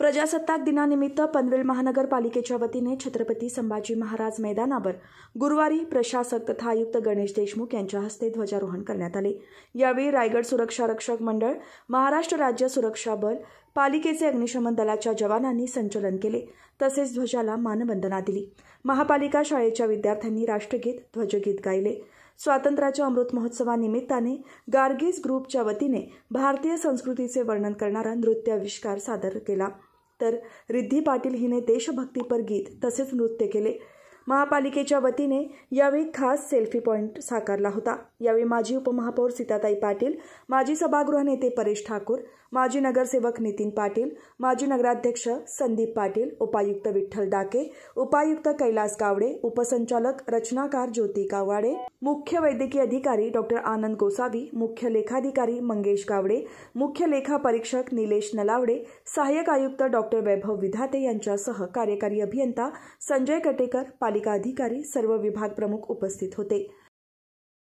प्रजासत्ताक दिनानिमित्त पनवेल महानगरपालिकेच्या वतीने छत्रपती संभाजी महाराज मैदानावर गुरुवारी प्रशासक तथा आयुक्त गणेश देशमुख यांच्या हस्ते ध्वजारोहण करण्यात आले यावेळी रायगड सुरक्षा रक्षक मंडळ महाराष्ट्र राज्य सुरक्षा बल पालिकेचे अग्निशमन दलाच्या जवानांनी संचलन केले तसेच ध्वजाला मानवंदना दिली महापालिका शाळेच्या विद्यार्थ्यांनी राष्ट्रगीत ध्वजगीत गायले स्वातंत्र्याच्या अमृत महोत्सवानिमित्ताने गार्गीज ग्रुपच्या वतीने भारतीय संस्कृतीचे वर्णन करणारा नृत्याविष्कार सादर केला तर रिद्धी पाटील हिने देशभक्तीपर गीत तसेच नृत्य केले महापालिकेच्या वतीने यावेळी खास सेल्फी पॉईंट साकारला होता यावेळी माजी उपमहापौर सीताताई पाटील माजी सभागृह नेते परेश ठाकूर माजी नगरसेवक नितीन पाटील माजी नगराध्यक्ष संदीप पाटील उपायुक्त विठ्ठल डाके उपायुक्त कैलास गावडे उपसंचालक रचनाकार ज्योती कावाडे मुख्य वैद्यकीय अधिकारी डॉक्टर आनंद गोसावी मुख्य लेखाधिकारी मंगेश गावडे मुख्य लेखा परीक्षक निलेश नलावडे सहाय्यक आयुक्त डॉक्टर वैभव विधाते यांच्यासह कार्यकारी अभियंता संजय कटेकर पालिका पालिका अधिकारी सर्व विभाग प्रमुख उपस्थित होते